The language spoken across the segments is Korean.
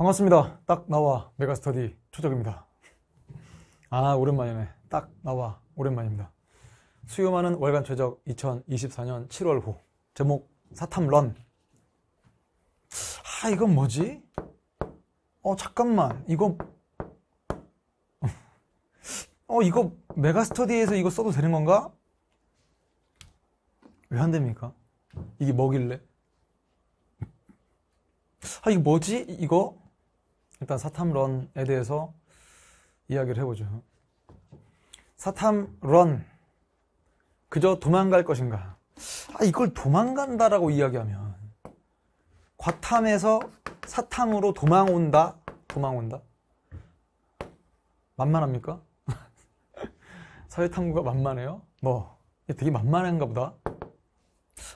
반갑습니다. 딱 나와 메가스터디 초적입니다. 아 오랜만이네. 딱 나와 오랜만입니다. 수요 많은 월간 최적 2024년 7월 호 제목 사탐런 아 이건 뭐지? 어 잠깐만 이거 어 이거 메가스터디에서 이거 써도 되는 건가? 왜 안 됩니까? 이게 뭐길래? 아이거 뭐지? 이거 일단 사탐런에 대해서 이야기를 해보죠. 사탐런 그저 도망갈 것인가? 아 이걸 도망간다라고 이야기하면 과탐에서 사탐으로 도망온다, 도망온다. 만만합니까? 사회탐구가 만만해요? 뭐 되게 만만한가 보다.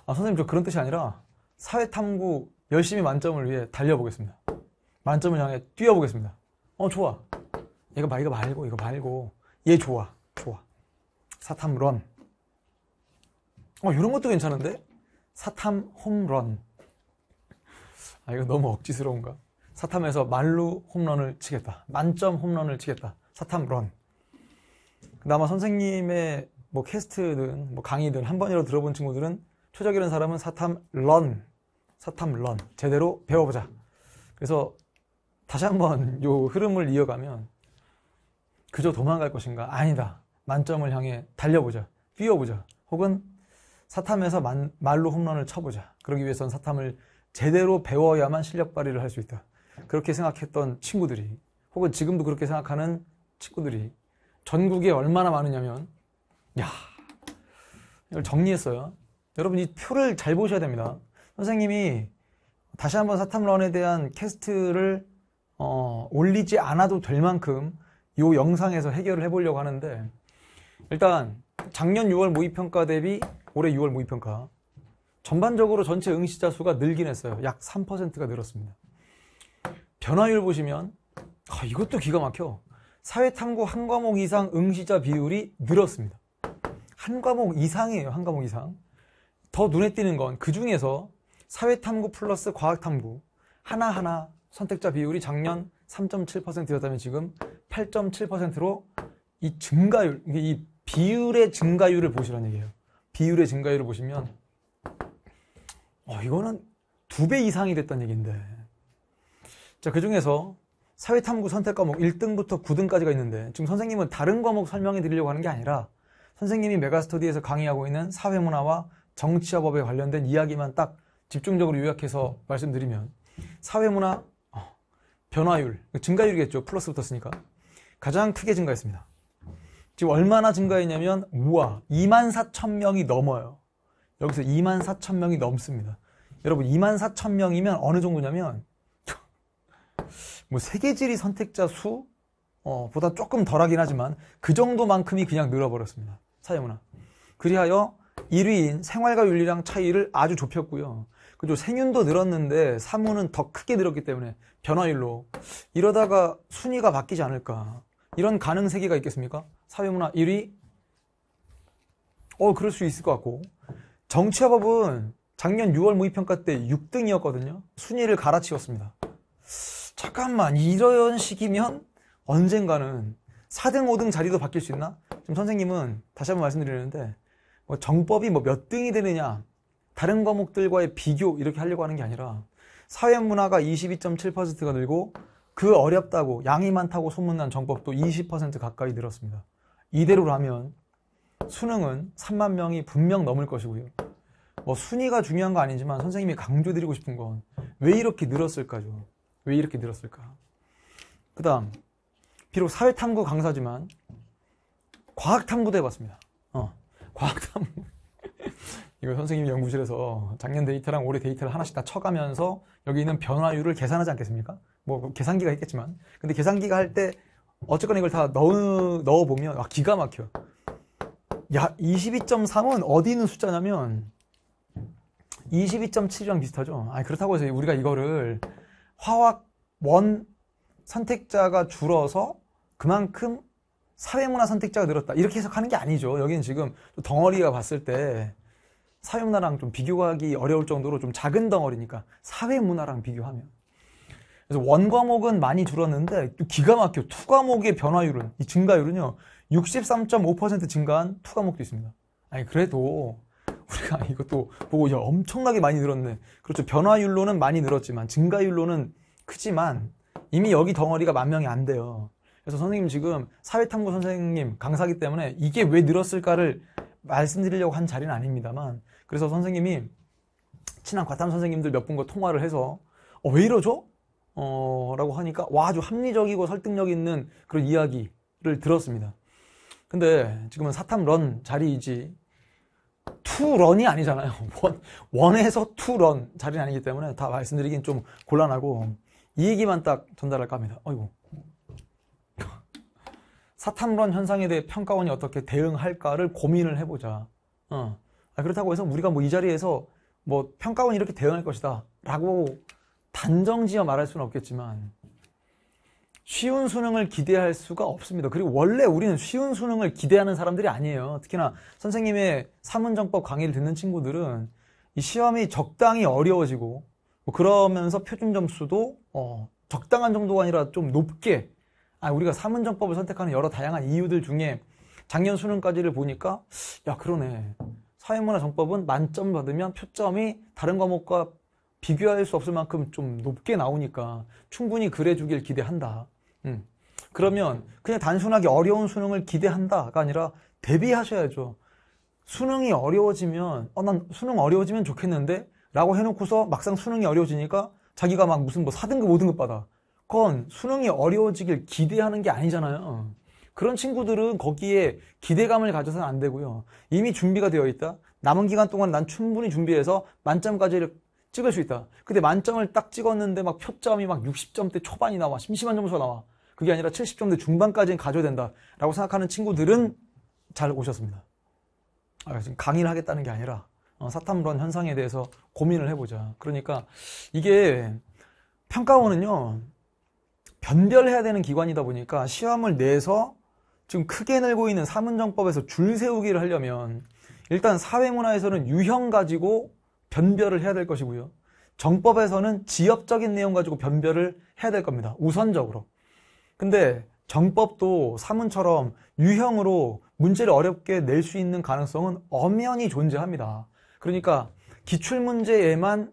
아 선생님 저 그런 뜻이 아니라 사회탐구 열심히 만점을 위해 달려보겠습니다. 만점을 향해 뛰어보겠습니다. 어, 좋아. 얘가 말, 이거 말고, 이거 말고. 얘 좋아. 좋아. 사탐 런. 어, 이런 것도 괜찮은데? 사탐 홈런. 아, 이거 너무 억지스러운가? 사탐에서 말루 홈런을 치겠다. 만점 홈런을 치겠다. 사탐 런. 그나마 선생님의 뭐 캐스트든 뭐 강의든 한 번이라도 들어본 친구들은 초적이라는 사람은 사탐 런. 사탐 런. 제대로 배워보자. 그래서 다시 한번 요 흐름을 이어가면 그저 도망갈 것인가? 아니다. 만점을 향해 달려보자. 뛰어보자. 혹은 사탐에서 만, 말로 홈런을 쳐보자. 그러기 위해선 사탐을 제대로 배워야만 실력 발휘를 할 수 있다. 그렇게 생각했던 친구들이 혹은 지금도 그렇게 생각하는 친구들이 전국에 얼마나 많으냐면 야 이걸 정리했어요. 여러분 이 표를 잘 보셔야 됩니다. 선생님이 다시 한번 사탐런에 대한 캐스트를 어, 올리지 않아도 될 만큼 이 영상에서 해결을 해보려고 하는데 일단 작년 6월 모의평가 대비 올해 6월 모의평가 전반적으로 전체 응시자 수가 늘긴 했어요. 약 3%가 늘었습니다. 변화율 보시면 아, 이것도 기가 막혀. 사회탐구 한 과목 이상 응시자 비율이 늘었습니다. 한 과목 이상이에요. 한 과목 이상. 더 눈에 띄는 건 그 중에서 사회탐구 플러스 과학탐구 하나하나 선택자 비율이 작년 3.7%였다면 지금 8.7%로 이 증가율, 이 비율의 증가율을 보시라는 얘기예요. 비율의 증가율을 보시면 어, 이거는 두 배 이상이 됐다는 얘기인데 자, 그 중에서 사회탐구 선택 과목 1등부터 9등까지가 있는데 지금 선생님은 다른 과목 설명해 드리려고 하는 게 아니라 선생님이 메가스터디에서 강의하고 있는 사회문화와 정치와 법에 관련된 이야기만 딱 집중적으로 요약해서 말씀드리면 사회문화 변화율, 그러니까 증가율이겠죠. 플러스 붙었으니까. 가장 크게 증가했습니다. 지금 얼마나 증가했냐면, 우와, 2만 4천 명이 넘어요. 여기서 2만 4천 명이 넘습니다. 여러분, 2만 4천 명이면 어느 정도냐면, 뭐, 세계지리 선택자 수, 어, 보다 조금 덜하긴 하지만, 그 정도만큼이 그냥 늘어버렸습니다. 사회문화. 그리하여 1위인 생활과 윤리랑 차이를 아주 좁혔고요. 그죠? 생윤도 늘었는데 사무는 더 크게 늘었기 때문에 변화율로 이러다가 순위가 바뀌지 않을까 이런 가능 세계가 있겠습니까? 사회문화 1위 어 그럴 수 있을 것 같고 정치화법은 작년 6월 모의평가 때 6등이었거든요 순위를 갈아치웠습니다 잠깐만 이런 식이면 언젠가는 4등 5등 자리도 바뀔 수 있나? 지금 선생님은 다시 한번 말씀드리는데 뭐 정법이 뭐 몇 등이 되느냐 다른 과목들과의 비교 이렇게 하려고 하는 게 아니라 사회문화가 22.7%가 늘고 그 어렵다고 양이 많다고 소문난 정법도 20% 가까이 늘었습니다. 이대로라면 수능은 3만 명이 분명 넘을 것이고요. 뭐 순위가 중요한 거 아니지만 선생님이 강조드리고 싶은 건 왜 이렇게 늘었을까죠. 왜 이렇게 늘었을까? 그다음 비록 사회탐구 강사지만 과학탐구도 해봤습니다. 어, 과학탐구 이거 선생님 연구실에서 작년 데이터랑 올해 데이터를 하나씩 다 쳐가면서 여기 있는 변화율을 계산하지 않겠습니까? 뭐 계산기가 있겠지만 근데 계산기가 할 때 어쨌거나 이걸 다 넣어, 넣어보면 아 기가 막혀 야 22.3은 어디 있는 숫자냐면 22.7이랑 비슷하죠 아니 그렇다고 해서 우리가 이거를 화학 원 선택자가 줄어서 그만큼 사회문화 선택자가 늘었다 이렇게 해석하는 게 아니죠 여기는 지금 덩어리가 봤을 때 사회문화랑 좀 비교하기 어려울 정도로 좀 작은 덩어리니까 사회문화랑 비교하면 그래서 원과목은 많이 줄었는데 기가 막혀 투과목의 변화율은 이 증가율은요 63.5% 증가한 투과목도 있습니다 아니 그래도 우리가 이것도 보고 야 엄청나게 많이 늘었네 그렇죠 변화율로는 많이 늘었지만 증가율로는 크지만 이미 여기 덩어리가 만 명이 안 돼요 그래서 선생님 지금 사회탐구 선생님 강사기 때문에 이게 왜 늘었을까를 말씀드리려고 한 자리는 아닙니다만 그래서 선생님이 친한 과탐 선생님들 몇 분과 통화를 해서 어, 왜 이러죠? 어, 라고 하니까 와 아주 합리적이고 설득력 있는 그런 이야기를 들었습니다. 근데 지금은 사탐런 자리이지 투런이 아니잖아요. 원, 원에서 투 런 자리는 아니기 때문에 다 말씀드리긴 좀 곤란하고 이 얘기만 딱 전달할까 합니다. 어이구. 사탐론 현상에 대해 평가원이 어떻게 대응할까를 고민을 해보자. 어. 아, 그렇다고 해서 우리가 뭐 이 자리에서 뭐 평가원이 이렇게 대응할 것이다. 라고 단정지어 말할 수는 없겠지만 쉬운 수능을 기대할 수가 없습니다. 그리고 원래 우리는 쉬운 수능을 기대하는 사람들이 아니에요. 특히나 선생님의 사문정법 강의를 듣는 친구들은 이 시험이 적당히 어려워지고 뭐 그러면서 표준 점수도 어, 적당한 정도가 아니라 좀 높게 아, 우리가 사문정법을 선택하는 여러 다양한 이유들 중에 작년 수능까지를 보니까 야 그러네 사회문화 정법은 만점 받으면 표점이 다른 과목과 비교할 수 없을 만큼 좀 높게 나오니까 충분히 그래주길 기대한다. 음. 그러면 그냥 단순하게 어려운 수능을 기대한다가 아니라 대비하셔야죠. 수능이 어려워지면 어 난 수능 어려워지면 좋겠는데 라고 해놓고서 막상 수능이 어려워지니까 자기가 막 무슨 뭐 4등급 5등급 받아 그건 수능이 어려워지길 기대하는 게 아니잖아요. 그런 친구들은 거기에 기대감을 가져서는 안 되고요. 이미 준비가 되어 있다. 남은 기간 동안 난 충분히 준비해서 만점까지를 찍을 수 있다. 근데 만점을 딱 찍었는데 막 표점이 막 60점대 초반이 나와. 심심한 점수가 나와. 그게 아니라 70점대 중반까지는 가져야 된다. 라고 생각하는 친구들은 잘 오셨습니다. 아, 지금 강의를 하겠다는 게 아니라 어, 사탐론 현상에 대해서 고민을 해보자. 그러니까 이게 평가원은요. 변별해야 되는 기관이다 보니까 시험을 내서 지금 크게 늘고 있는 사문정법에서 줄 세우기를 하려면 일단 사회문화에서는 유형 가지고 변별을 해야 될 것이고요. 정법에서는 지역적인 내용 가지고 변별을 해야 될 겁니다. 우선적으로. 근데 정법도 사문처럼 유형으로 문제를 어렵게 낼 수 있는 가능성은 엄연히 존재합니다. 그러니까 기출문제에만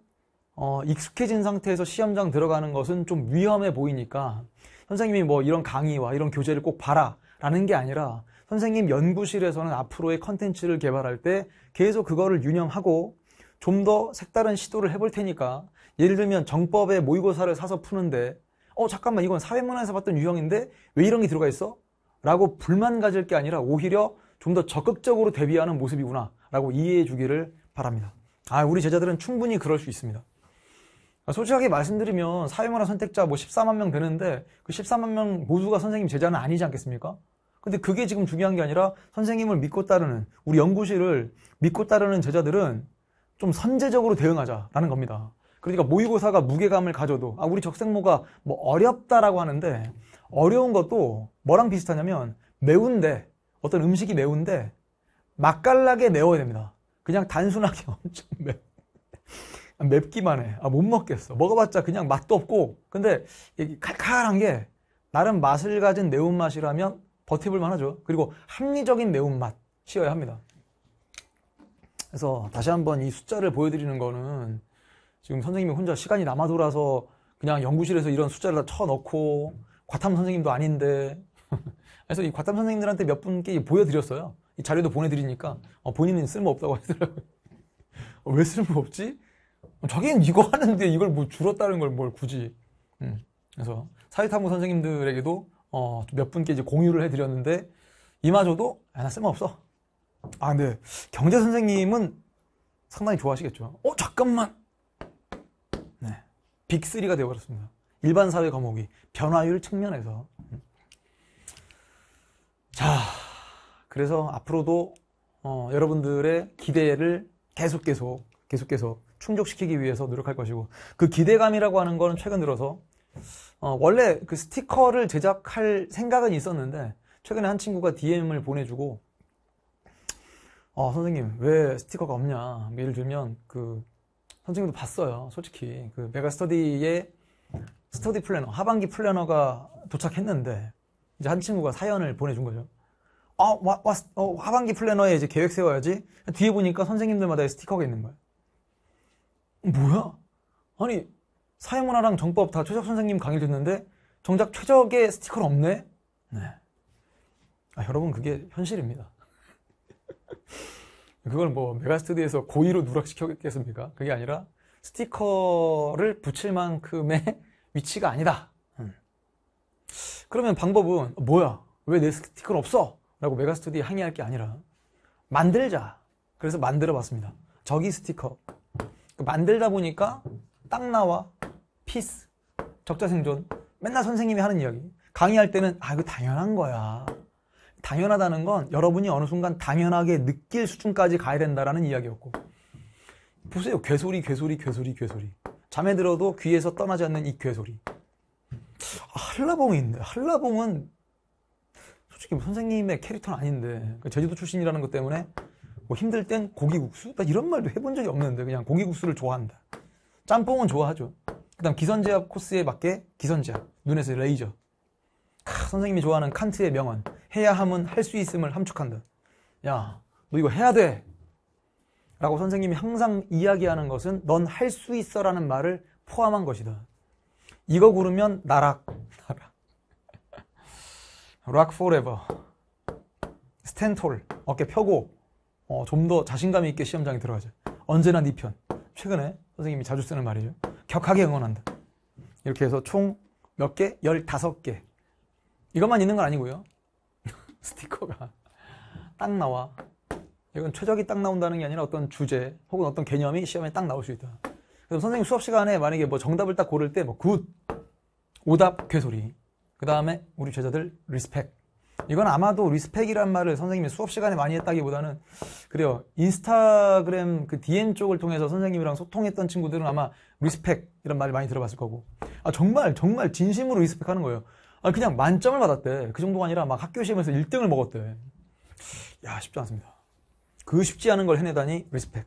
어, 익숙해진 상태에서 시험장 들어가는 것은 좀 위험해 보이니까 선생님이 뭐 이런 강의와 이런 교재를 꼭 봐라 라는 게 아니라 선생님 연구실에서는 앞으로의 컨텐츠를 개발할 때 계속 그거를 유념하고 좀 더 색다른 시도를 해볼 테니까 예를 들면 정법의 모의고사를 사서 푸는데 어 잠깐만 이건 사회문화에서 봤던 유형인데 왜 이런 게 들어가 있어? 라고 불만 가질 게 아니라 오히려 좀 더 적극적으로 대비하는 모습이구나 라고 이해해 주기를 바랍니다. 아 우리 제자들은 충분히 그럴 수 있습니다. 아, 솔직하게 말씀드리면 사회문화 선택자 뭐 14만 명 되는데 그 14만 명 모두가 선생님 제자는 아니지 않겠습니까? 근데 그게 지금 중요한 게 아니라 선생님을 믿고 따르는 우리 연구실을 믿고 따르는 제자들은 좀 선제적으로 대응하자라는 겁니다. 그러니까 모의고사가 무게감을 가져도 아 우리 적색모가뭐 어렵다라고 하는데 어려운 것도 뭐랑 비슷하냐면 매운데 어떤 음식이 매운데 맛깔나게 매워야 됩니다. 그냥 단순하게 엄청 매워. 아, 맵기만 해. 아, 못 먹겠어. 먹어봤자 그냥 맛도 없고. 근데 칼칼한 게 나름 맛을 가진 매운맛이라면 버텨볼만 하죠. 그리고 합리적인 매운맛이어야 합니다. 그래서 다시 한번 이 숫자를 보여드리는 거는 지금 선생님이 혼자 시간이 남아 돌아서 그냥 연구실에서 이런 숫자를 다 쳐넣고 과탐 선생님도 아닌데 그래서 이 과탐 선생님들한테 몇 분께 보여드렸어요. 이 자료도 보내드리니까 어, 본인은 쓸모없다고 하더라고요. 어, 왜 쓸모없지? 자기는 뭐 이거 하는데 이걸 뭐 줄었다는 걸 뭘 굳이. 음. 그래서 사회탐구 선생님들에게도 어, 몇 분께 이제 공유를 해드렸는데 이마저도 아, 나 쓸모없어. 아 근데 경제 선생님은 상당히 좋아하시겠죠. 어 잠깐만. 네. 빅3가 되어버렸습니다. 일반 사회 과목이 변화율 측면에서. 음. 자, 그래서 앞으로도 어, 여러분들의 기대를 계속 계속 계속 계속 충족시키기 위해서 노력할 것이고 그 기대감이라고 하는 거는 최근 들어서 어, 원래 그 스티커를 제작할 생각은 있었는데 최근에 한 친구가 DM을 보내주고 어, 선생님 왜 스티커가 없냐 예를 들면 그 선생님도 봤어요 솔직히 그 메가스터디의 스터디 플래너 하반기 플래너가 도착했는데 이제 한 친구가 사연을 보내준 거죠 아, 와, 와, 어, 하반기 플래너에 이제 계획 세워야지 뒤에 보니까 선생님들마다 스티커가 있는 거예요 뭐야? 아니 사회문화랑 정법 다 최적 선생님 강의 를 듣는데 정작 최적의 스티커는 없네? 네. 아, 여러분 그게 현실입니다. 그걸 뭐 메가스튜디에서 오 고의로 누락시켰겠습니까? 그게 아니라 스티커를 붙일 만큼의 위치가 아니다. 음. 그러면 방법은 뭐야? 왜 내 스티커는 없어? 라고 메가스튜디에 오 항의할 게 아니라 만들자. 그래서 만들어 봤습니다. 저기 스티커. 그러니까 만들다 보니까 딱 나와 피스 적자생존 맨날 선생님이 하는 이야기 강의할 때는 아 이거 당연한 거야 당연하다는 건 여러분이 어느 순간 당연하게 느낄 수준까지 가야 된다라는 이야기였고 보세요 괴소리 괴소리 괴소리 괴소리 잠에 들어도 귀에서 떠나지 않는 이 괴소리 아, 한라봉이 있는데 한라봉은 솔직히 뭐 선생님의 캐릭터는 아닌데 그 제주도 출신이라는 것 때문에 뭐 힘들 땐 고기국수? 나 이런 말도 해본 적이 없는데 그냥 고기국수를 좋아한다. 짬뽕은 좋아하죠. 그다음 기선제압 코스에 맞게 기선제압. 눈에서 레이저. 캬, 선생님이 좋아하는 칸트의 명언. 해야 함은 할 수 있음을 함축한다. 야, 너 이거 해야 돼. 라고 선생님이 항상 이야기하는 것은 넌 할 수 있어라는 말을 포함한 것이다. 이거 고르면 나락. 나락. 락 포레버. 스탠톨. 어깨 펴고 어, 좀 더 자신감 있게 시험장에 들어가자. 언제나 네 편. 최근에 선생님이 자주 쓰는 말이죠. 격하게 응원한다. 이렇게 해서 총 몇 개? 15개. 이것만 있는 건 아니고요. 스티커가 딱 나와. 이건 최적이 딱 나온다는 게 아니라 어떤 주제 혹은 어떤 개념이 시험에 딱 나올 수 있다. 그럼 선생님 수업 시간에 만약에 뭐 정답을 딱 고를 때 뭐 굿, 오답, 괴소리. 그 다음에 우리 제자들 리스펙. 이건 아마도 리스펙이란 말을 선생님이 수업 시간에 많이 했다기보다는 그래요. 인스타그램 그 DM 쪽을 통해서 선생님이랑 소통했던 친구들은 아마 리스펙 이런 말을 많이 들어봤을 거고. 아 정말 정말 진심으로 리스펙하는 거예요. 아 그냥 만점을 받았대. 그 정도가 아니라 막 학교 시험에서 1등을 먹었대. 야 쉽지 않습니다. 그 쉽지 않은 걸 해내다니 리스펙.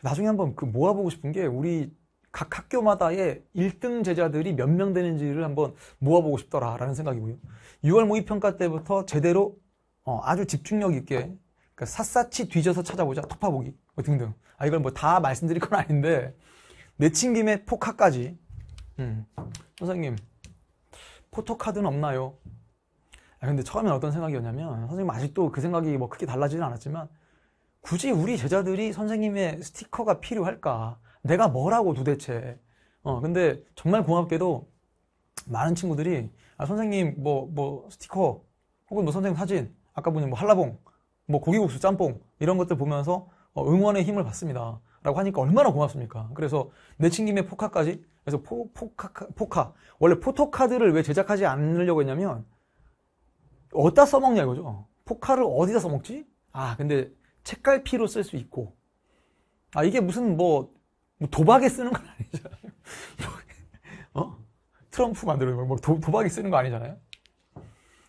나중에 한번 그 모아보고 싶은 게 우리 각 학교마다의 1등 제자들이 몇 명 되는지를 한번 모아보고 싶더라라는 생각이고요. 6월 모의평가 때부터 제대로 어, 아주 집중력 있게 그러니까 샅샅이 뒤져서 찾아보자 톱파보기뭐 등등. 아 이걸 뭐 다 말씀드릴 건 아닌데 내친김에 포카까지. 음, 선생님 포토카드는 없나요? 아, 근데 처음엔 어떤 생각이었냐면 선생님 아직도 그 생각이 뭐 크게 달라지는 않았지만 굳이 우리 제자들이 선생님의 스티커가 필요할까? 내가 뭐라고 도대체. 어, 근데 정말 고맙게도 많은 친구들이 아, 선생님 뭐뭐 뭐, 스티커 혹은 뭐 선생님 사진 아까 보니 뭐 한라봉 뭐 고기국수 짬뽕 이런 것들 보면서 어, 응원의 힘을 받습니다. 라고 하니까 얼마나 고맙습니까? 그래서 내친김에 포카까지 그래서 포, 포카, 포카 원래 포토카드를 왜 제작하지 않으려고 했냐면 어디다 써먹냐 이거죠. 포카를 어디다 써먹지? 아 근데 책갈피로 쓸 수 있고 아 이게 무슨 뭐뭐 도박에 쓰는 건 아니잖아요. 어? 트럼프 만들어서 뭐 도, 도박에 쓰는 거 아니잖아요.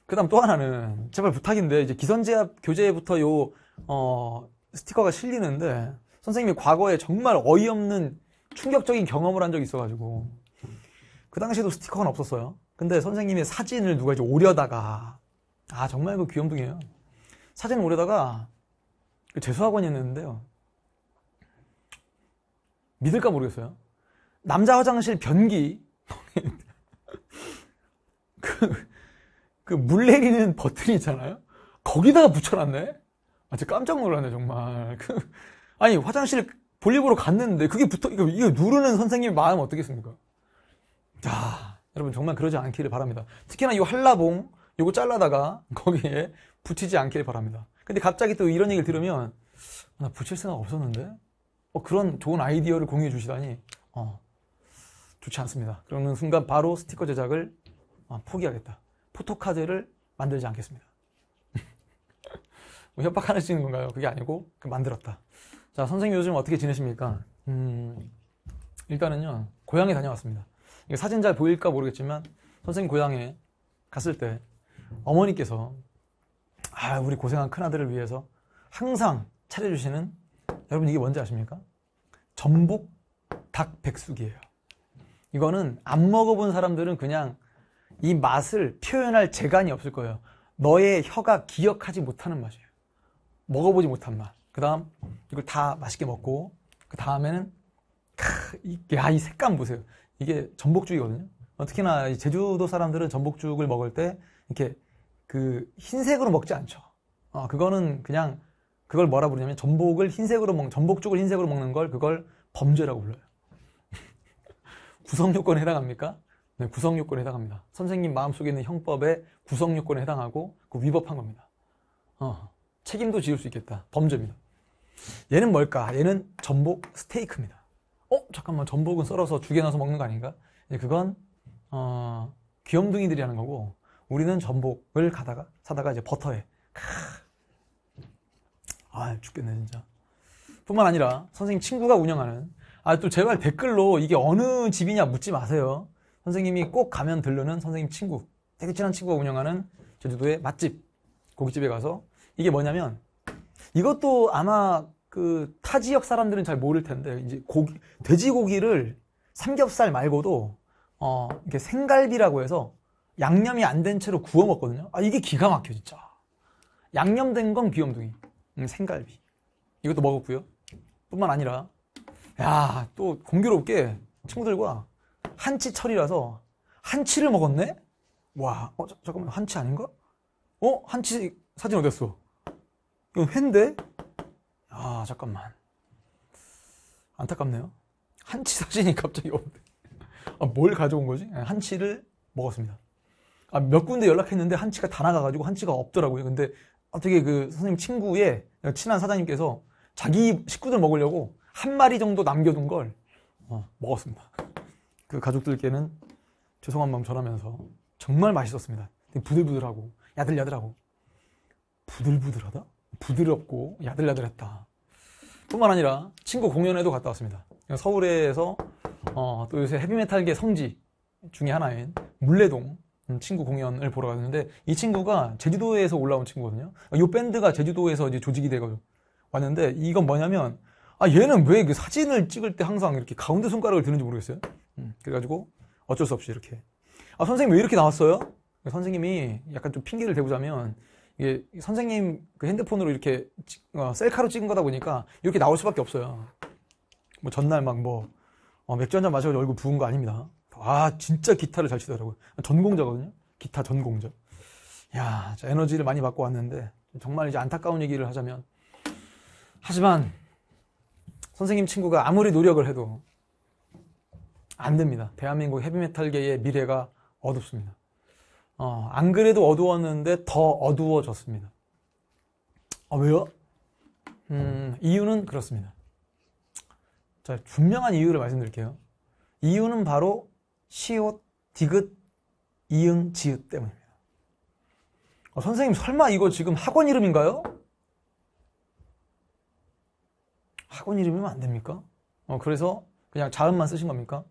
그다음 또 하나는 제발 부탁인데 이제 기선제압 교재부터 요 어, 스티커가 실리는데 선생님이 과거에 정말 어이없는 충격적인 경험을 한 적이 있어가지고 그 당시에도 스티커는 없었어요. 근데 선생님이 사진을 누가 이제 오려다가 아 정말 그 귀염둥이에요. 사진 오려다가 그 재수학원이었는데요. 믿을까 모르겠어요. 남자 화장실 변기 그, 그물 내리는 버튼이 있잖아요. 거기다가 붙여놨네. 아, 진짜 깜짝 놀랐네 정말. 그, 아니 화장실 볼일보러 갔는데 그게 붙어 이거, 이거 누르는 선생님 마음 어떻겠습니까? 자 여러분 정말 그러지 않기를 바랍니다. 특히나 이 한라봉 이거 잘라다가 거기에 붙이지 않기를 바랍니다. 근데 갑자기 또 이런 얘기를 들으면 아, 나 붙일 생각 없었는데 어, 그런 좋은 아이디어를 공유해 주시다니 어, 좋지 않습니다. 그러는 순간 바로 스티커 제작을 어, 포기하겠다. 포토카드를 만들지 않겠습니다. 뭐 협박하는 수 있는 건가요? 그게 아니고 그 만들었다. 자, 선생님 요즘 어떻게 지내십니까? 음, 일단은요, 고향에 다녀왔습니다. 사진 잘 보일까 모르겠지만 선생님 고향에 갔을 때 어머니께서 아, 우리 고생한 큰아들을 위해서 항상 차려주시는 여러분 이게 뭔지 아십니까? 전복 닭 백숙이에요. 이거는 안 먹어본 사람들은 그냥 이 맛을 표현할 재간이 없을 거예요. 너의 혀가 기억하지 못하는 맛이에요. 먹어보지 못한 맛. 그 다음 이걸 다 맛있게 먹고 그 다음에는 크이 색감 보세요. 이게 전복죽이거든요. 어떻게나 제주도 사람들은 전복죽을 먹을 때 이렇게 그 흰색으로 먹지 않죠. 어, 그거는 그냥 그걸 뭐라 부르냐면 전복을 흰색으로 먹는 전복죽을 흰색으로 먹는 걸 그걸 범죄라고 불러요. 구성 요건에 해당합니까? 네, 구성 요건에 해당합니다. 선생님 마음속에 있는 형법의 구성 요건에 해당하고 그 위법한 겁니다. 어, 책임도 지을 수 있겠다. 범죄입니다. 얘는 뭘까? 얘는 전복 스테이크입니다. 어, 잠깐만 전복은 썰어서 죽여 넣어서 먹는 거 아닌가? 예, 그건 어, 귀염둥이들이 하는 거고 우리는 전복을 가다가 사다가 이제 버터에 아 죽겠네 진짜. 뿐만 아니라 선생님 친구가 운영하는 아 또 제발 댓글로 이게 어느 집이냐 묻지 마세요. 선생님이 꼭 가면 들르는 선생님 친구 되게 친한 친구가 운영하는 제주도의 맛집 고깃집에 가서 이게 뭐냐면 이것도 아마 그 타 지역 사람들은 잘 모를 텐데 이제 고기 돼지고기를 삼겹살 말고도 어 이렇게 생갈비라고 해서 양념이 안 된 채로 구워 먹거든요. 아 이게 기가 막혀 진짜. 양념된 건 귀염둥이. 음, 생갈비. 이것도 먹었고요. 뿐만 아니라 야, 또 공교롭게 친구들과 한치철이라서 한치를 먹었네? 와, 어, 자, 잠깐만, 한치 아닌가? 어? 한치 사진 어딨어? 이건 회인데? 아, 잠깐만. 안타깝네요. 한치 사진이 갑자기 없네 아, 뭘 가져온 거지? 예, 한치를 먹었습니다. 아, 몇 군데 연락했는데 한치가 다 나가가지고 한치가 없더라고요. 근데 어떻게 그 선생님 친구의 친한 사장님께서 자기 식구들 먹으려고 한 마리 정도 남겨둔 걸 어, 먹었습니다. 그 가족들께는 죄송한 마음 전하면서 정말 맛있었습니다. 부들부들하고 야들야들하고 부들부들하다? 부드럽고 야들야들했다. 뿐만 아니라 친구 공연에도 갔다 왔습니다. 서울에서 어, 또 요새 헤비메탈계 성지 중의 하나인 물레동 음, 친구 공연을 보러 갔는데 이 친구가 제주도에서 올라온 친구거든요. 이 아, 밴드가 제주도에서 이제 조직이 돼가지고 왔는데 이건 뭐냐면 아 얘는 왜 그 사진을 찍을 때 항상 이렇게 가운데 손가락을 드는지 모르겠어요. 음, 그래가지고 어쩔 수 없이 이렇게 아 선생님 왜 이렇게 나왔어요? 선생님이 약간 좀 핑계를 대보자면 이게 선생님 그 핸드폰으로 이렇게 찍, 어, 셀카로 찍은 거다 보니까 이렇게 나올 수밖에 없어요. 뭐 전날 막뭐 어, 맥주 한잔마셔가지고 얼굴 부은 거 아닙니다. 아 진짜 기타를 잘 치더라고요. 전공자거든요. 기타 전공자. 야 에너지를 많이 받고 왔는데 정말 이제 안타까운 얘기를 하자면 하지만 선생님 친구가 아무리 노력을 해도 안 됩니다. 대한민국 헤비메탈계의 미래가 어둡습니다. 어, 안 그래도 어두웠는데 더 어두워졌습니다. 어, 왜요? 음, 이유는 그렇습니다. 자, 분명한 이유를 말씀드릴게요. 이유는 바로 시옷, 디귿, 이응, 지읒 때문입니다. 어, 선생님 설마 이거 지금 학원 이름인가요? 학원 이름이면 안 됩니까? 어, 그래서 그냥 자음만 쓰신 겁니까?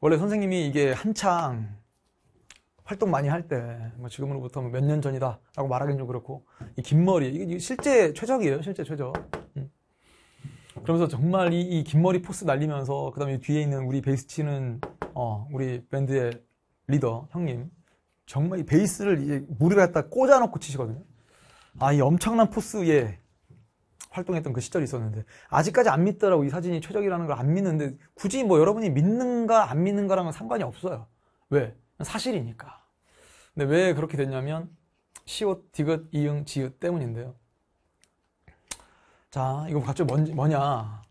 원래 선생님이 이게 한창 활동 많이 할 때, 뭐 지금으로부터 뭐 몇년 전이다 라고 말하기는 좀 그렇고, 이 긴 머리, 이게 실제 최적이에요, 실제 최적. 음. 그러면서 정말 이, 긴 머리 포스 날리면서, 그 다음에 뒤에 있는 우리 베이스 치는 어, 우리 밴드의 리더 형님 정말 이 베이스를 이제 무리에 갖다 꽂아놓고 치시거든요. 아, 이 엄청난 포스에 활동했던 그 시절이 있었는데 아직까지 안 믿더라고 이 사진이 최적이라는 걸 안 믿는데 굳이 뭐 여러분이 믿는가 안 믿는가랑은 상관이 없어요. 왜? 사실이니까. 근데 왜 그렇게 됐냐면 시옷, 디귿, 이응, 지읒 때문인데요. 자, 이거 갑자기 뭔지, 뭐냐.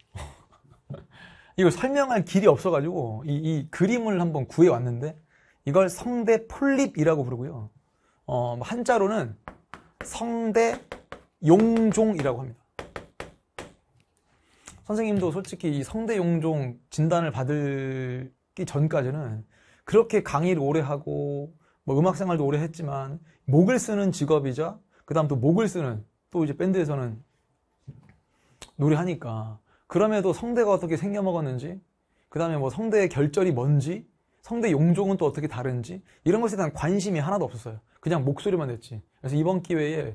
이거 설명할 길이 없어가지고 이, 이 그림을 한번 구해왔는데 이걸 성대 폴립이라고 부르고요. 어, 한자로는 성대 용종이라고 합니다. 선생님도 솔직히 이 성대 용종 진단을 받기 전까지는 그렇게 강의를 오래 하고 뭐 음악 생활도 오래 했지만 목을 쓰는 직업이자 그다음 또 목을 쓰는 또 이제 밴드에서는 노래하니까 그럼에도 성대가 어떻게 생겨먹었는지, 그 다음에 뭐 성대의 결절이 뭔지, 성대 용종은 또 어떻게 다른지, 이런 것에 대한 관심이 하나도 없었어요. 그냥 목소리만 냈지. 그래서 이번 기회에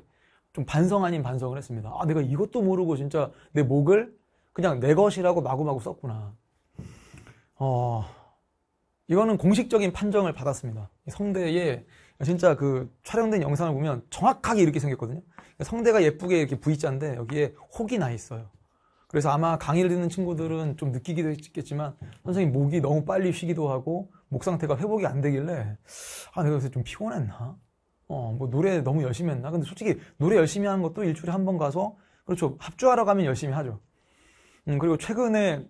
좀 반성 아닌 반성을 했습니다. 아, 내가 이것도 모르고 진짜 내 목을 그냥 내 것이라고 마구마구 썼구나. 어, 이거는 공식적인 판정을 받았습니다. 성대에 진짜 그 촬영된 영상을 보면 정확하게 이렇게 생겼거든요. 성대가 예쁘게 이렇게 V자인데 여기에 혹이 나 있어요. 그래서 아마 강의를 듣는 친구들은 좀 느끼기도 했겠지만 선생님 목이 너무 빨리 쉬기도 하고 목 상태가 회복이 안 되길래 아 내가 요새 좀 피곤했나? 어 뭐 노래 너무 열심히 했나? 근데 솔직히 노래 열심히 하는 것도 일주일에 한 번 가서 그렇죠 합주하러 가면 열심히 하죠. 음 그리고 최근에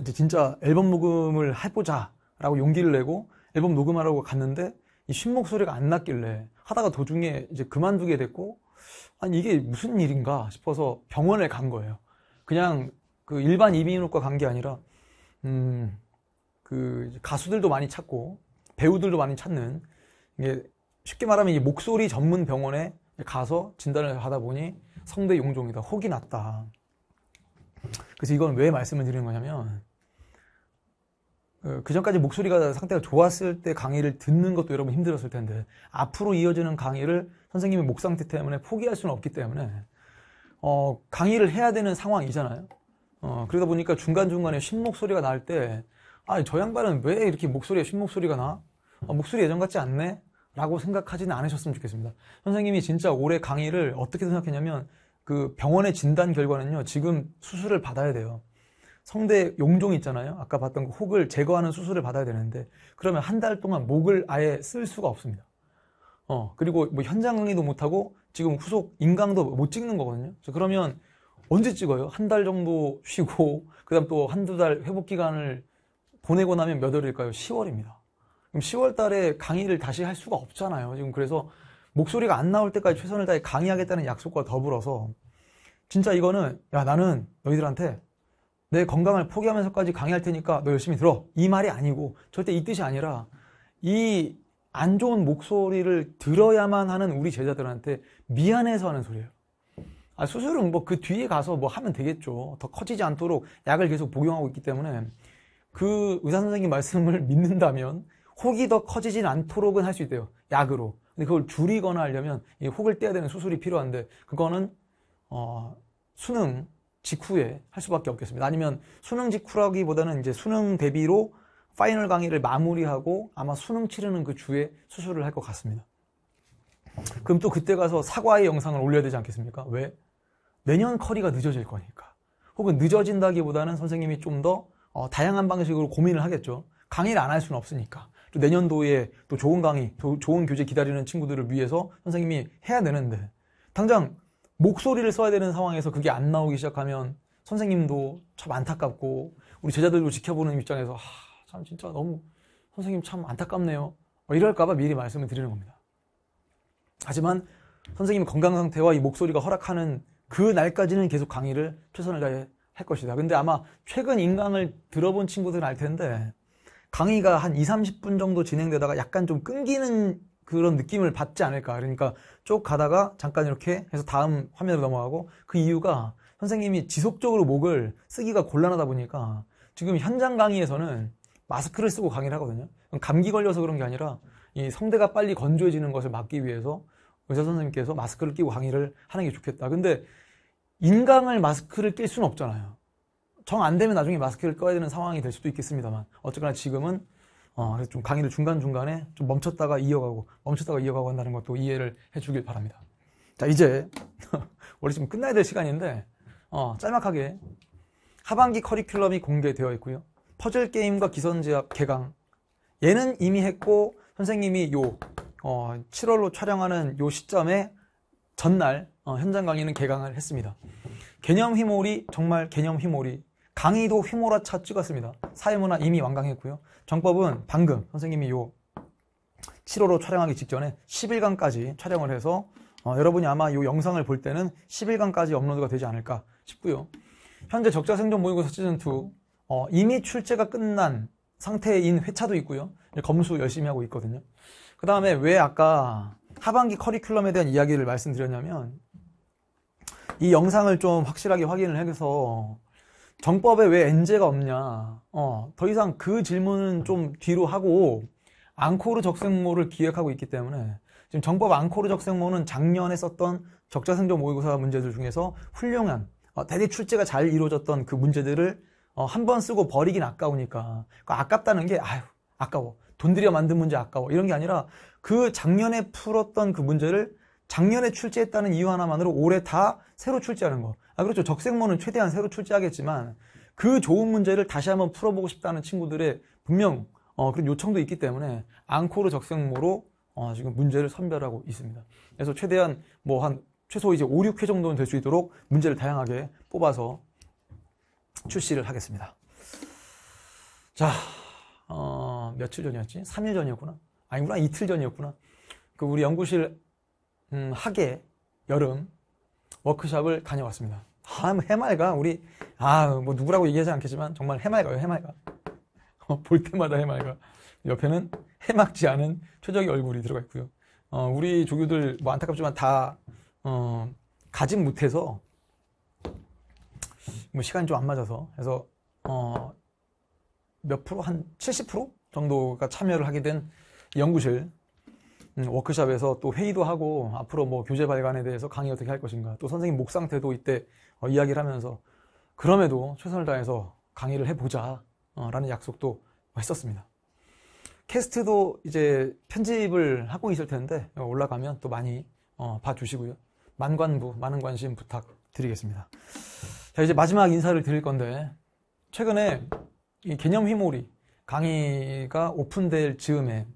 이제 진짜 앨범 녹음을 해보자라고 용기를 내고 앨범 녹음하라고 갔는데 이 쉰목 소리가 안 났길래 하다가 도중에 이제 그만두게 됐고 아니 이게 무슨 일인가 싶어서 병원에 간 거예요. 그냥 그 일반 이비인후과 관계 아니라 음, 그 가수들도 많이 찾고 배우들도 많이 찾는 이게 쉽게 말하면 이 목소리 전문 병원에 가서 진단을 하다 보니 성대 용종이다 혹이 났다. 그래서 이건 왜 말씀을 드리는 거냐면 어, 그 전까지 목소리가 상태가 좋았을 때 강의를 듣는 것도 여러분 힘들었을 텐데 앞으로 이어지는 강의를 선생님의 목 상태 때문에 포기할 수는 없기 때문에 어, 강의를 해야 되는 상황이잖아요. 어, 그러다 보니까 중간중간에 신목소리가 날 때, 아, 저 양반은 왜 이렇게 목소리에 신목소리가 나? 아, 목소리 예전 같지 않네? 라고 생각하지는 않으셨으면 좋겠습니다. 선생님이 진짜 올해 강의를 어떻게 생각했냐면, 그 병원의 진단 결과는요, 지금 수술을 받아야 돼요. 성대 용종 있잖아요. 아까 봤던 그 혹을 제거하는 수술을 받아야 되는데, 그러면 한 달 동안 목을 아예 쓸 수가 없습니다. 어, 그리고 뭐 현장 강의도 못하고 지금 후속 인강도 못 찍는 거거든요. 그래서 그러면 언제 찍어요? 한 달 정도 쉬고, 그 다음 또 한두 달 회복 기간을 보내고 나면 몇 월일까요? 10월입니다. 그럼 10월 달에 강의를 다시 할 수가 없잖아요. 지금 그래서 목소리가 안 나올 때까지 최선을 다해 강의하겠다는 약속과 더불어서 진짜 이거는 야, 나는 너희들한테 내 건강을 포기하면서까지 강의할 테니까 너 열심히 들어. 이 말이 아니고 절대 이 뜻이 아니라 이안 좋은 목소리를 들어야만 하는 우리 제자들한테 미안해서 하는 소리예요. 아, 수술은 뭐 그 뒤에 가서 뭐 하면 되겠죠. 더 커지지 않도록 약을 계속 복용하고 있기 때문에 그 의사 선생님 말씀을 믿는다면 혹이 더 커지진 않도록은 할 수 있대요. 약으로. 근데 그걸 줄이거나 하려면 이 혹을 떼야 되는 수술이 필요한데 그거는 어, 수능 직후에 할 수밖에 없겠습니다. 아니면 수능 직후라기보다는 이제 수능 대비로 파이널 강의를 마무리하고 아마 수능 치르는 그 주에 수술을 할 것 같습니다. 그럼 또 그때 가서 사과의 영상을 올려야 되지 않겠습니까? 왜? 내년 커리가 늦어질 거니까. 혹은 늦어진다기보다는 선생님이 좀더 어, 다양한 방식으로 고민을 하겠죠. 강의를 안 할 수는 없으니까. 또 내년도에 또 좋은 강의, 또 좋은 교재 기다리는 친구들을 위해서 선생님이 해야 되는데 당장 목소리를 써야 되는 상황에서 그게 안 나오기 시작하면 선생님도 참 안타깝고 우리 제자들도 지켜보는 입장에서 하, 참 진짜 너무 선생님 참 안타깝네요. 어, 이럴까봐 미리 말씀을 드리는 겁니다. 하지만 선생님 건강 상태와 이 목소리가 허락하는 그 날까지는 계속 강의를 최선을 다해 할 것이다. 근데 아마 최근 인강을 들어본 친구들은 알 텐데 강의가 한 2, 30분 정도 진행되다가 약간 좀 끊기는 그런 느낌을 받지 않을까. 그러니까 쭉 가다가 잠깐 이렇게 해서 다음 화면으로 넘어가고 그 이유가 선생님이 지속적으로 목을 쓰기가 곤란하다 보니까 지금 현장 강의에서는 마스크를 쓰고 강의를 하거든요. 감기 걸려서 그런 게 아니라 이 성대가 빨리 건조해지는 것을 막기 위해서 의사 선생님께서 마스크를 끼고 강의를 하는 게 좋겠다. 근데 인강을 마스크를 낄 수는 없잖아요. 정 안 되면 나중에 마스크를 꺼야 되는 상황이 될 수도 있겠습니다만 어쨌거나 지금은 어, 좀 강의를 중간중간에 좀 멈췄다가 이어가고 멈췄다가 이어가고 한다는 것도 이해를 해주길 바랍니다. 자 이제 원래 지금 끝나야 될 시간인데 어, 짤막하게 하반기 커리큘럼이 공개되어 있고요. 퍼즐 게임과 기선제압 개강 얘는 이미 했고 선생님이 요 어, 7월로 촬영하는 요 시점에 전날 어, 현장 강의는 개강을 했습니다. 개념 휘몰이 정말 개념 휘몰이 강의도 휘몰아차 찍었습니다. 사회문화 이미 완강했고요. 정법은 방금 선생님이 요 7월로 촬영하기 직전에 10일간까지 촬영을 해서 어, 여러분이 아마 이 영상을 볼 때는 10일간까지 업로드가 되지 않을까 싶고요. 현재 적자생존 모의고사 시즌2 어, 이미 출제가 끝난 상태인 회차도 있고요. 검수 열심히 하고 있거든요. 그 다음에 왜 아까 하반기 커리큘럼에 대한 이야기를 말씀드렸냐면 이 영상을 좀 확실하게 확인을 해서 정법에 왜 엔제가 없냐 어, 더 이상 그 질문은 좀 뒤로 하고 앙코르 적색모를 기획하고 있기 때문에 지금 정법 앙코르 적색모는 작년에 썼던 적자생존 모의고사 문제들 중에서 훌륭한 어, 대리 출제가 잘 이루어졌던 그 문제들을 어, 한 번 쓰고 버리긴 아까우니까. 그 아깝다는 게, 아유, 아까워. 돈 들여 만든 문제 아까워. 이런 게 아니라 그 작년에 풀었던 그 문제를 작년에 출제했다는 이유 하나만으로 올해 다 새로 출제하는 거. 아, 그렇죠. 적색모는 최대한 새로 출제하겠지만 그 좋은 문제를 다시 한번 풀어보고 싶다는 친구들의 분명 어, 그런 요청도 있기 때문에 앙코르 적색모로 어, 지금 문제를 선별하고 있습니다. 그래서 최대한 뭐 한 최소 이제 5, 6회 정도는 될 수 있도록 문제를 다양하게 뽑아서 출시를 하겠습니다. 자, 어, 며칠 전이었지? 3일 전이었구나. 아니구나, 이틀 전이었구나. 그 우리 연구실 음, 학예 여름 워크샵을 다녀왔습니다. 아, 뭐 해맑아. 우리 아, 뭐 누구라고 얘기하지 않겠지만 정말 해맑아요, 해맑아. 어, 볼 때마다 해맑아. 옆에는 해맑지 않은 최적의 얼굴이 들어가 있고요. 어, 우리 조교들 뭐 안타깝지만 다 어, 가진 못해서 뭐 시간이 좀 안 맞아서 그래서 어몇 프로 한 70% 정도가 참여를 하게 된 연구실 음, 워크숍에서 또 회의도 하고 앞으로 뭐 교재 발간에 대해서 강의 어떻게 할 것인가 또 선생님 목 상태도 이때 어, 이야기를 하면서 그럼에도 최선을 다해서 강의를 해보자 어, 라는 약속도 했었습니다. 캐스트도 이제 편집을 하고 있을 텐데 올라가면 또 많이 어, 봐주시고요. 만관부 많은 관심 부탁드리겠습니다. 자 이제 마지막 인사를 드릴 건데 최근에 이 개념 휘몰이 강의가 오픈될 즈음에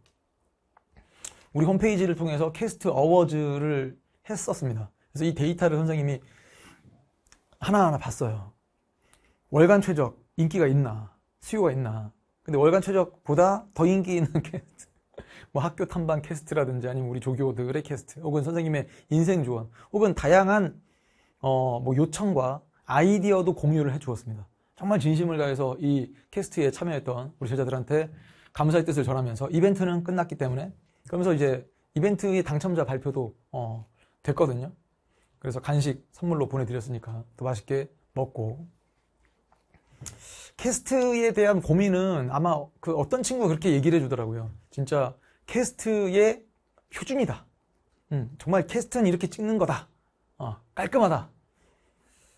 우리 홈페이지를 통해서 캐스트 어워즈를 했었습니다. 그래서 이 데이터를 선생님이 하나하나 봤어요. 월간 최적 인기가 있나 수요가 있나 근데 월간 최적보다 더 인기 있는 캐스트 뭐 학교 탐방 캐스트라든지 아니면 우리 조교들의 캐스트 혹은 선생님의 인생 조언 혹은 다양한 어뭐 요청과 아이디어도 공유를 해주었습니다. 정말 진심을 다해서 이 캐스트에 참여했던 우리 제자들한테 감사의 뜻을 전하면서 이벤트는 끝났기 때문에 그러면서 이제 이벤트의 당첨자 발표도 어, 됐거든요. 그래서 간식 선물로 보내드렸으니까 또 맛있게 먹고 캐스트에 대한 고민은 아마 그 어떤 친구가 그렇게 얘기를 해주더라고요. 진짜 캐스트의 표준이다. 음, 정말 캐스트는 이렇게 찍는 거다. 어, 깔끔하다.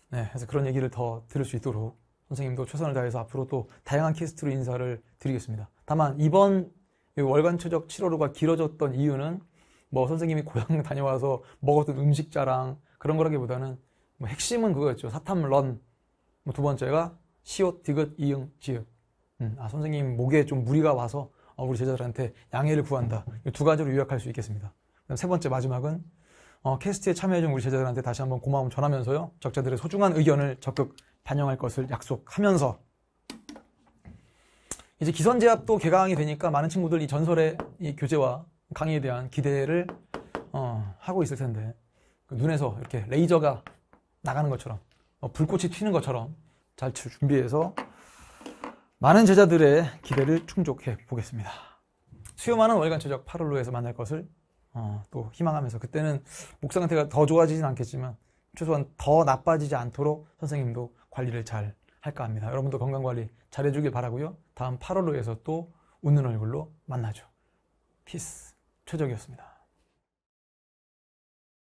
네, 그래서 그런 얘기를 더 들을 수 있도록 선생님도 최선을 다해서 앞으로 또 다양한 퀘스트로 인사를 드리겠습니다. 다만 이번 월간 최적 7월호가 길어졌던 이유는 뭐 선생님이 고향 다녀와서 먹었던 음식 자랑 그런 거라기보다는 뭐 핵심은 그거였죠. 사탐런. 뭐 두 번째가 시옷, 디귿, 이응, 지읒. 음, 아, 선생님 목에 좀 무리가 와서 어, 우리 제자들한테 양해를 구한다. 두 가지로 요약할 수 있겠습니다. 그다음 세 번째 마지막은 어, 캐스트에 참여해준 우리 제자들한테 다시 한번 고마움 전하면서요. 적자들의 소중한 의견을 적극 반영할 것을 약속하면서 이제 기선제압도 개강이 되니까 많은 친구들 이 전설의 이 교재와 강의에 대한 기대를 어, 하고 있을 텐데 그 눈에서 이렇게 레이저가 나가는 것처럼 어, 불꽃이 튀는 것처럼 잘 준비해서 많은 제자들의 기대를 충족해 보겠습니다. 수요만은 월간 최적 8월로해서 만날 것을 어, 또 희망하면서 그때는 목사 상태가 더 좋아지진 않겠지만 최소한 더 나빠지지 않도록 선생님도 관리를 잘 할까 합니다. 여러분도 건강 관리 잘 해주길 바라고요. 다음 8월로해서또 웃는 얼굴로 만나죠. 피스 최적이었습니다.